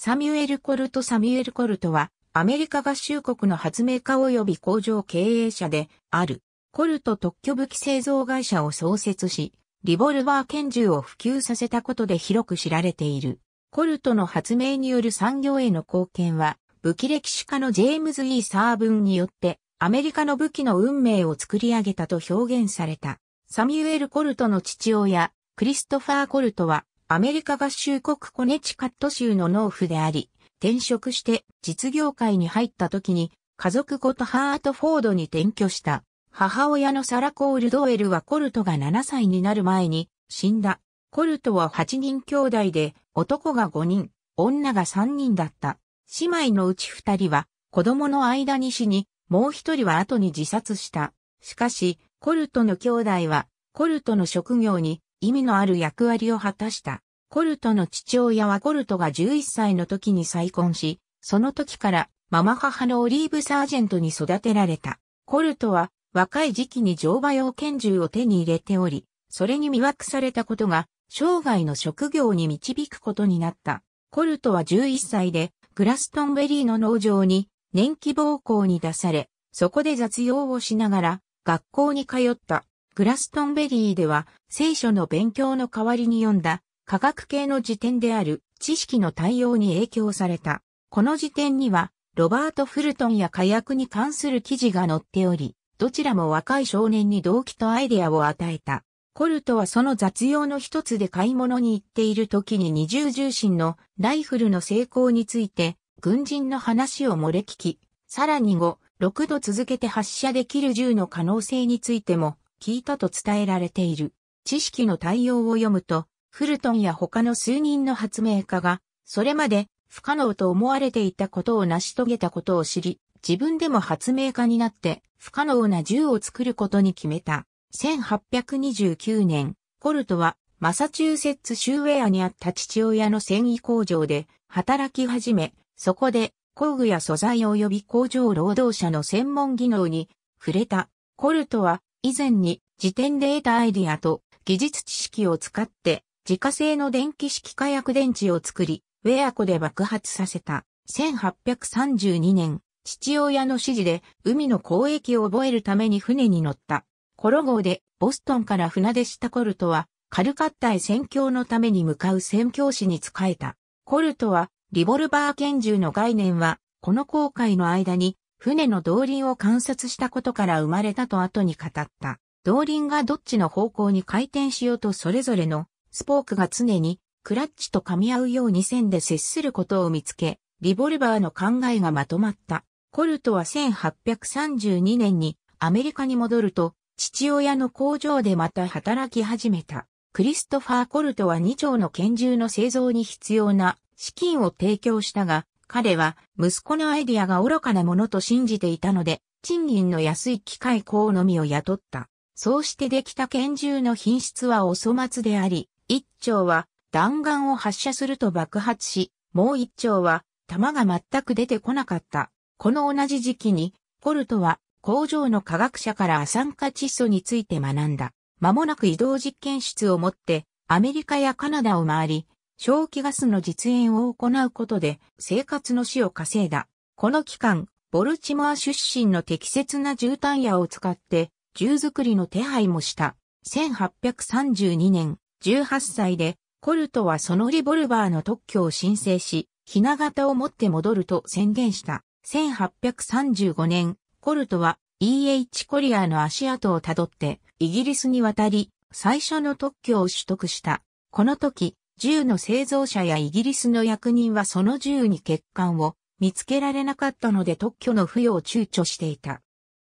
サミュエル・コルト・サミュエル・コルトは、アメリカ合衆国の発明家及び工場経営者である、コルト特許武器製造会社を創設し、リボルバー拳銃を普及させたことで広く知られている。コルトの発明による産業への貢献は、武器歴史家のジェームズ・イー・サーブンによって、アメリカの武器の運命を作り上げたと表現された。サミュエル・コルトの父親、クリストファー・コルトは、アメリカ合衆国コネチカット州の農夫であり、転職して実業界に入った時に家族ごとハートフォードに転居した。母親のサラ・コールドウェルはコルトが7歳になる前に死んだ。コルトは8人兄弟で男が5人、女が3人だった。姉妹のうち2人は子供の間に死に、もう1人は後に自殺した。しかし、コルトの兄弟はコルトの職業に意味のある役割を果たした。コルトの父親はコルトが11歳の時に再婚し、その時からママ母のオリーブ・サージェントに育てられた。コルトは若い時期に乗馬用拳銃を手に入れており、それに魅惑されたことが生涯の職業に導くことになった。コルトは11歳でグラストンベリーの農場に年季暴行に出され、そこで雑用をしながら学校に通った。グラストンベリーでは聖書の勉強の代わりに読んだ科学系の辞典である知識の対応に影響された。この辞典にはロバート・フルトンや火薬に関する記事が載っており、どちらも若い少年に動機とアイデアを与えた。コルトはその雑用の一つで買い物に行っている時に二重重心のライフルの成功について軍人の話を漏れ聞き、さらに後、6度続けて発射できる銃の可能性についても聞いたと伝えられている。知識の対応を読むと、フルトンや他の数人の発明家が、それまで不可能と思われていたことを成し遂げたことを知り、自分でも発明家になって不可能な銃を作ることに決めた。1829年、コルトはマサチューセッツ州ウェアにあった父親の繊維工場で働き始め、そこで工具や素材及び工場労働者の専門技能に触れた。コルトは以前に時点で得たアイディアと技術知識を使って自家製の電気式火薬電池を作り、ウェア湖で爆発させた。1832年、父親の指示で海の交易を覚えるために船に乗った。コロ号でボストンから船出したコルトは、カルカッタへ宣教のために向かう宣教師に仕えた。コルトは、リボルバー拳銃の概念は、この航海の間に船の動輪を観察したことから生まれたと後に語った。動輪がどっちの方向に回転しようとそれぞれのスポークが常にクラッチと噛み合うように線で接することを見つけ、リボルバーの考えがまとまった。コルトは1832年にアメリカに戻ると、父親の工場でまた働き始めた。クリストファー・コルトは2丁の拳銃の製造に必要な資金を提供したが、彼は息子のアイディアが愚かなものと信じていたので、賃金の安い機械工のみを雇った。そうしてできた拳銃の品質はお粗末であり、一丁は弾丸を発射すると爆発し、もう一丁は弾が全く出てこなかった。この同じ時期に、ポルトは工場の科学者からアサン化窒素について学んだ。間もなく移動実験室を持ってアメリカやカナダを回り、小気ガスの実演を行うことで生活の死を稼いだ。この期間、ボルチモア出身の適切な絨毯屋を使って銃作りの手配もした。1832年、18歳で、コルトはそのリボルバーの特許を申請し、ひな型を持って戻ると宣言した。1835年、コルトは E.H. コリアの足跡をたどって、イギリスに渡り、最初の特許を取得した。この時、銃の製造者やイギリスの役人はその銃に欠陥を見つけられなかったので特許の付与を躊躇していた。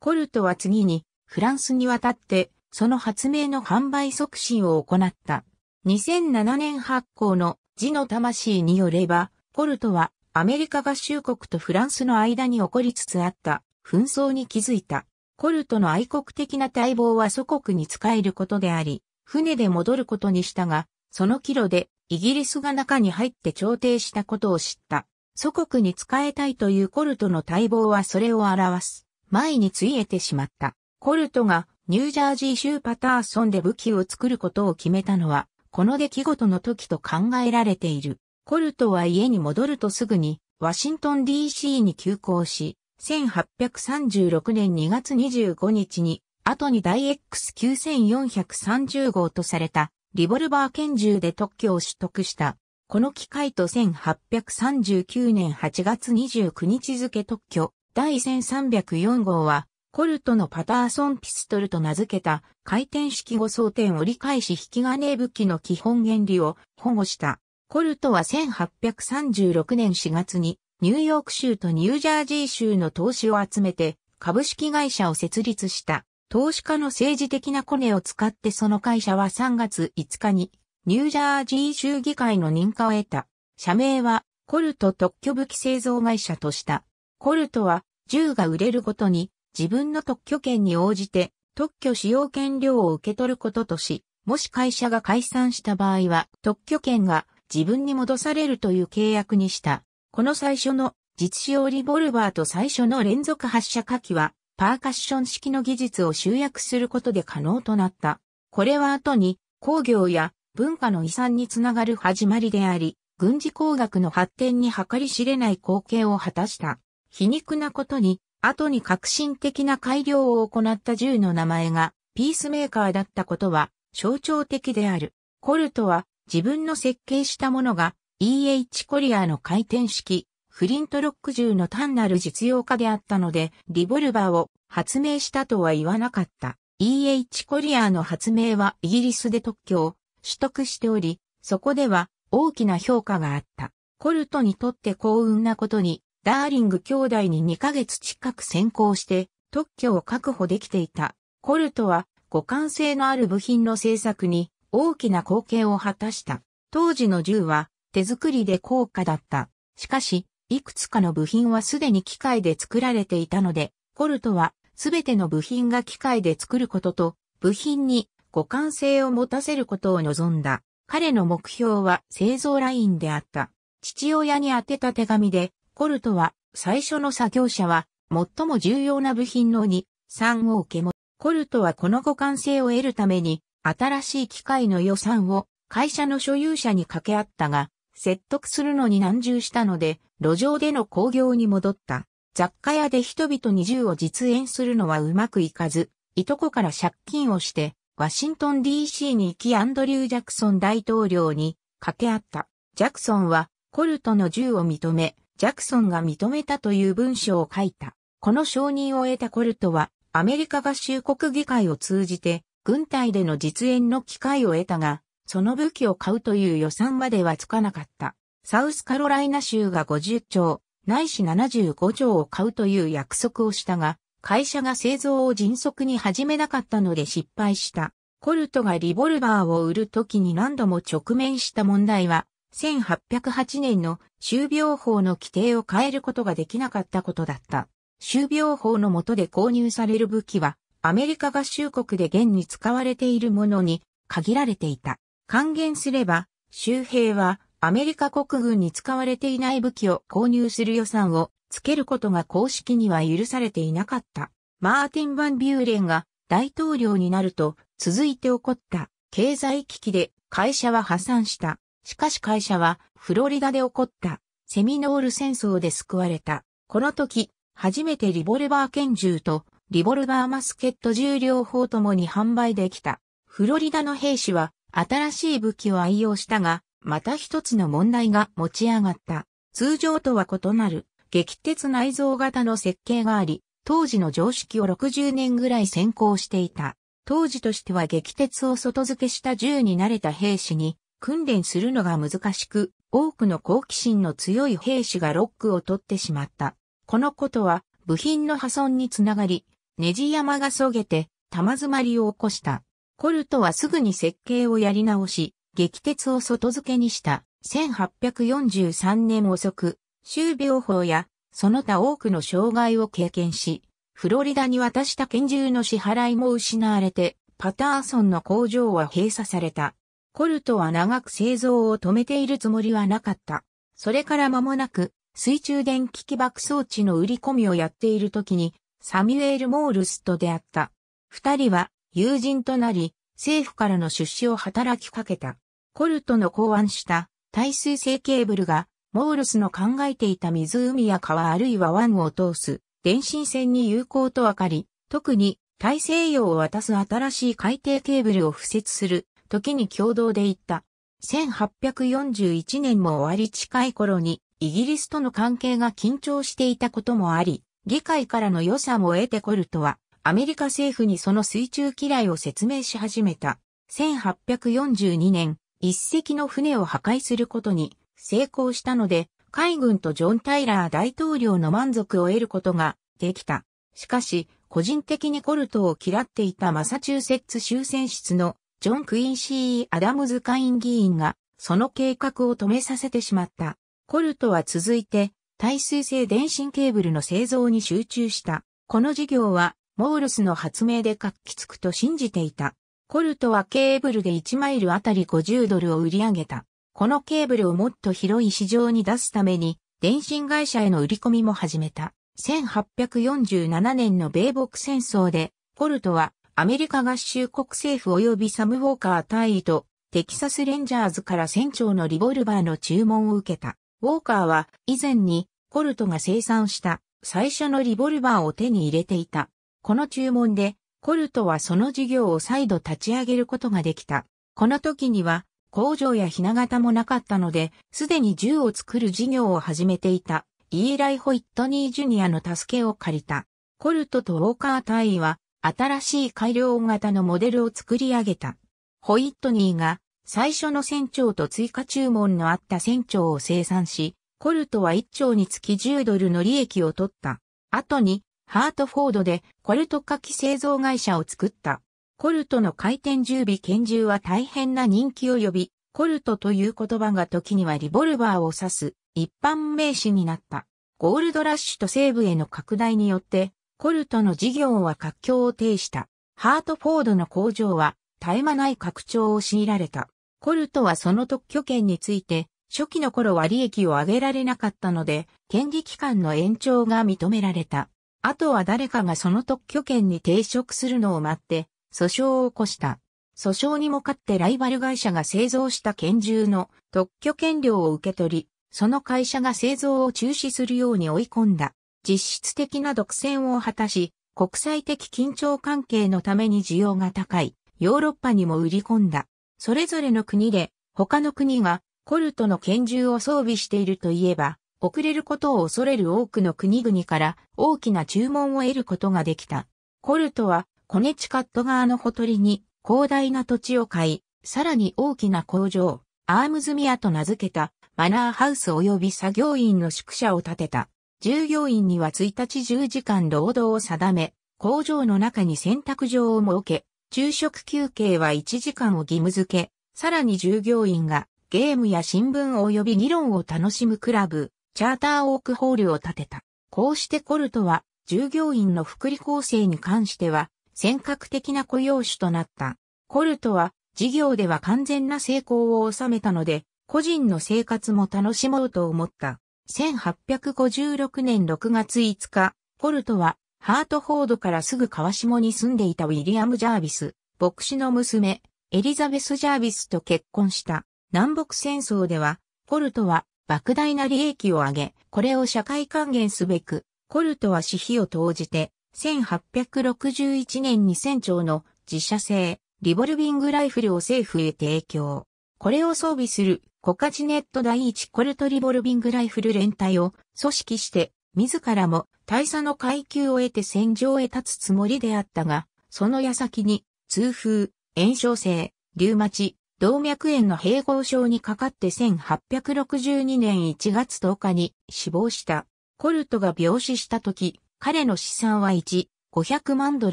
コルトは次にフランスに渡ってその発明の販売促進を行った。2007年発行の字の魂によれば、コルトはアメリカ合衆国とフランスの間に起こりつつあった紛争に気づいた。コルトの愛国的な待望は祖国に仕えることであり、船で戻ることにしたが、その帰路でイギリスが中に入って調停したことを知った。祖国に仕えたいというコルトの待望はそれを表す。前についえてしまった。コルトがニュージャージー州パターソンで武器を作ることを決めたのは、この出来事の時と考えられている。コルトは家に戻るとすぐに、ワシントン DC に急行し、1836年2月25日に、後にダイ X9430 号とされたリボルバー拳銃で特許を取得した。この機械と1839年8月29日付特許第1304号は、コルトのパターソンピストルと名付けた回転式誤装填折り返し引き金武器の基本原理を保護した。コルトは1836年4月にニューヨーク州とニュージャージー州の投資を集めて株式会社を設立した。投資家の政治的なコネを使ってその会社は3月5日にニュージャージー州議会の認可を得た。社名はコルト特許武器製造会社とした。コルトは銃が売れるごとに自分の特許権に応じて特許使用権料を受け取ることとし、もし会社が解散した場合は特許権が自分に戻されるという契約にした。この最初の実使用リボルバーと最初の連続発射火器はパーカッション式の技術を集約することで可能となった。これは後に工業や文化の遺産につながる始まりであり、軍事工学の発展に計り知れない貢献を果たした。皮肉なことに、後に革新的な改良を行った銃の名前がピースメーカーだったことは象徴的である。コルトは自分の設計したものが EH コリアの回転式フリントロック銃の単なる実用化であったので、リボルバーを発明したとは言わなかった。E.H. コリアーの発明はイギリスで特許を取得しており、そこでは大きな評価があった。コルトにとって幸運なことに、ダーリング兄弟に2ヶ月近く先行して特許を確保できていた。コルトは互換性のある部品の製作に大きな貢献を果たした。当時の銃は手作りで高価だった。しかし、いくつかの部品はすでに機械で作られていたので、コルトはすべての部品が機械で作ることと、部品に互換性を持たせることを望んだ。彼の目標は製造ラインであった。父親に宛てた手紙で、コルトは最初の作業者は最も重要な部品の2、3を受け持コルトはこの互換性を得るために新しい機械の予算を会社の所有者に掛け合ったが、説得するのに難渋したので、路上での工業に戻った。雑貨屋で人々に銃を実演するのはうまくいかず、いとこから借金をして、ワシントン DC に行きアンドリュー・ジャクソン大統領に掛け合った。ジャクソンはコルトの銃を認め、ジャクソンが認めたという文章を書いた。この承認を得たコルトは、アメリカ合衆国議会を通じて、軍隊での実演の機会を得たが、その武器を買うという予算まではつかなかった。サウスカロライナ州が50兆、ないし75兆を買うという約束をしたが、会社が製造を迅速に始めなかったので失敗した。コルトがリボルバーを売る時に何度も直面した問題は、1808年の修病法の規定を変えることができなかったことだった。修病法の下で購入される武器は、アメリカ合衆国で現に使われているものに限られていた。還元すれば、周平はアメリカ国軍に使われていない武器を購入する予算をつけることが公式には許されていなかった。マーティン・バン・ビューレンが大統領になると続いて起こった経済危機で会社は破産した。しかし会社はフロリダで起こったセミノール戦争で救われた。この時、初めてリボルバー拳銃とリボルバーマスケット重量法ともに販売できた。フロリダの兵士は新しい武器を愛用したが、また一つの問題が持ち上がった。通常とは異なる、激鉄内蔵型の設計があり、当時の常識を60年ぐらい先行していた。当時としては激鉄を外付けした銃に慣れた兵士に、訓練するのが難しく、多くの好奇心の強い兵士がロックを取ってしまった。このことは、部品の破損につながり、ネジ山がそげて、玉詰まりを起こした。コルトはすぐに設計をやり直し、激鉄を外付けにした1843年遅く、州病法やその他多くの障害を経験し、フロリダに渡した拳銃の支払いも失われて、パターソンの工場は閉鎖された。コルトは長く製造を止めているつもりはなかった。それから間もなく、水中電気機爆装置の売り込みをやっている時に、サミュエル・モールスと出会った。二人は友人となり、政府からの出資を働きかけた。コルトの考案した耐水性ケーブルが、モールスの考えていた湖や川あるいは湾を通す電信線に有効と分かり、特に大西洋を渡す新しい海底ケーブルを敷設する時に共同で行った。1841年も終わり近い頃にイギリスとの関係が緊張していたこともあり、議会からの予算も得てコルトはアメリカ政府にその水中嫌いを説明し始めた。1842年、一隻の船を破壊することに成功したので、海軍とジョン・タイラー大統領の満足を得ることができた。しかし、個人的にコルトを嫌っていたマサチューセッツ終戦室のジョン・クインシー・アダムズイン議員が、その計画を止めさせてしまった。コルトは続いて、耐水性電信ケーブルの製造に集中した。この事業は、モールスの発明で活気つくと信じていた。コルトはケーブルで1マイルあたり50ドルを売り上げた。このケーブルをもっと広い市場に出すために、電信会社への売り込みも始めた。1847年の米北戦争で、コルトはアメリカ合衆国政府及びサム・ウォーカー大尉とテキサス・レンジャーズから船長のリボルバーの注文を受けた。ウォーカーは以前にコルトが生産した最初のリボルバーを手に入れていた。この注文で、コルトはその事業を再度立ち上げることができた。この時には、工場やひな型もなかったので、すでに銃を作る事業を始めていた、イーライ・ホイットニー・ジュニアの助けを借りた。コルトとウォーカー隊員は、新しい改良型のモデルを作り上げた。ホイットニーが、最初の船長と追加注文のあった船長を生産し、コルトは1丁につき10ドルの利益を取った。後に、ハートフォードでコルト火器製造会社を作った。コルトの回転銃尾拳銃は大変な人気を呼び、コルトという言葉が時にはリボルバーを指す一般名詞になった。ゴールドラッシュと西部への拡大によって、コルトの事業は活況を呈した。ハートフォードの工場は絶え間ない拡張を強いられた。コルトはその特許権について、初期の頃は利益を上げられなかったので、権利期間の延長が認められた。あとは誰かがその特許権に抵触するのを待って、訴訟を起こした。訴訟にも勝ってライバル会社が製造した拳銃の特許権料を受け取り、その会社が製造を中止するように追い込んだ。実質的な独占を果たし、国際的緊張関係のために需要が高い、ヨーロッパにも売り込んだ。それぞれの国で、他の国がコルトの拳銃を装備しているといえば、遅れることを恐れる多くの国々から大きな注文を得ることができた。コルトはコネチカット側のほとりに広大な土地を買い、さらに大きな工場、アームズミアと名付けたマナーハウス及び作業員の宿舎を建てた。従業員には1日10時間労働を定め、工場の中に洗濯場を設け、昼食休憩は1時間を義務付け、さらに従業員がゲームや新聞及び議論を楽しむクラブ、チャーターオークホールを建てた。こうしてコルトは、従業員の福利厚生に関しては、尖閣的な雇用主となった。コルトは、事業では完全な成功を収めたので、個人の生活も楽しもうと思った。1856年6月5日、コルトは、ハートフォードからすぐ川下に住んでいたウィリアム・ジャービス、牧師の娘、エリザベス・ジャービスと結婚した。南北戦争では、コルトは莫大な利益を上げ、これを社会還元すべく、コルトは私費を投じて、1861年に船長の自社製、リボルビングライフルを政府へ提供。これを装備する、コカジネット第一コルトリボルビングライフル連隊を組織して、自らも大佐の階級を得て戦場へ立つつもりであったが、その矢先に、通風、炎症性、リウマチ、動脈炎の併合症にかかって1862年1月10日に死亡した。コルトが病死した時、彼の資産は1、500万ド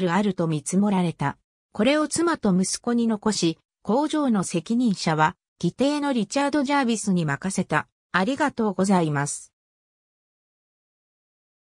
ルあると見積もられた。これを妻と息子に残し、工場の責任者は、議定のリチャード・ジャービスに任せた。ありがとうございます。